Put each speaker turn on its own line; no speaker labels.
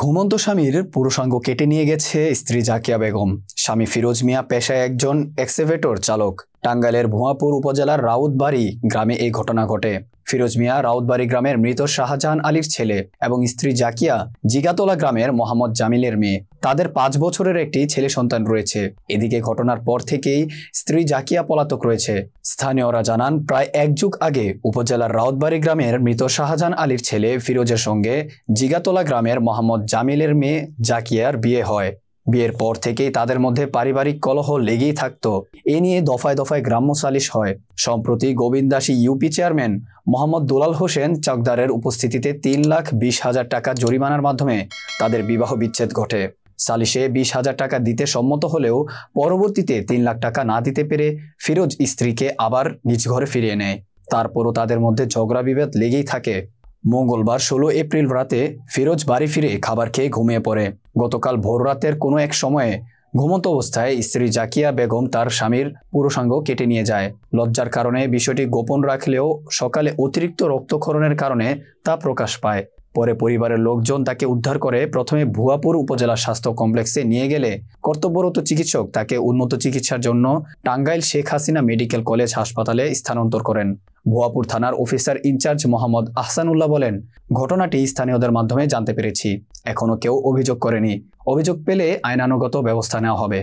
ঘুমন্ত স্বামীর পুরুষাঙ্গ কেটে নিয়ে গেছে স্ত্রী জাকিয়া বেগম স্বামী ফিরোজ মিয়া পেশায় একজন এক্সেভেটর চালক টাঙ্গাইলের ভুয়াপুর উপজেলার রাউতবাড়ি গ্রামে এই ঘটনা ঘটে ফিরোজ মিয়া রাউদবাড়ি গ্রামের মৃত শাহজাহান আলীর ছেলে এবং স্ত্রী জাকিয়া জিগাতলা গ্রামের মোহাম্মদ জামিলের মেয়ে তাদের পাঁচ বছরের একটি ছেলে সন্তান রয়েছে এদিকে ঘটনার পর থেকেই স্ত্রী জাকিয়া পলাতক রয়েছে স্থানীয়রা জানান প্রায় এক যুগ আগে উপজেলার রাউদবাড়ি গ্রামের মৃত শাহজাহান আলীর ছেলে ফিরোজের সঙ্গে জিগাতলা গ্রামের মোহাম্মদ জামিলের মেয়ে জাকিয়ার বিয়ে হয় বিয়ের পর থেকেই তাদের মধ্যে পারিবারিক কলহ লেগেই থাকত এ নিয়ে দফায় দফায় গ্রাম্য সালিশ হয় সম্প্রতি গোবিন্দাসী ইউপি চেয়ারম্যান মোহাম্মদ দুলাল হোসেন চকদারের উপস্থিতিতে তিন লাখ বিশ হাজার টাকা জরিমানার মাধ্যমে তাদের বিবাহ বিচ্ছেদ ঘটে সালিশে বিশ হাজার টাকা দিতে সম্মত হলেও পরবর্তীতে তিন লাখ টাকা না দিতে পেরে ফিরোজ স্ত্রীকে আবার নিজ ঘরে ফিরিয়ে নেয় তারপরও তাদের মধ্যে ঝগড়া বিভেদ লেগেই থাকে মঙ্গলবার ষোলো এপ্রিল রাতে ফিরোজ বাড়ি ফিরে খাবার খেয়ে ঘুমিয়ে পড়ে গতকাল ভোররাতের কোনো এক সময়ে ঘুমন্ত অবস্থায় স্ত্রী জাকিয়া বেগম তার স্বামীর পুরুষাঙ্গ কেটে নিয়ে যায় লজ্জার কারণে বিষয়টি গোপন রাখলেও সকালে অতিরিক্ত রক্তক্ষরণের কারণে তা প্রকাশ পায় পরে পরিবারের লোকজন তাকে উদ্ধার করে প্রথমে ভুয়াপুর উপজেলা স্বাস্থ্য কমপ্লেক্সে নিয়ে গেলে কর্তব্যরত চিকিৎসক তাকে উন্নত চিকিৎসার জন্য টাঙ্গাইল শেখ হাসিনা মেডিকেল কলেজ হাসপাতালে স্থানান্তর করেন ভুয়াপুর থানার অফিসার ইনচার্জ মোহাম্মদ আহসানুল্লাহ বলেন ঘটনাটি স্থানীয়দের মাধ্যমে জানতে পেরেছি এখনও কেউ অভিযোগ করেনি অভিযোগ পেলে আইনানুগত ব্যবস্থা নেওয়া হবে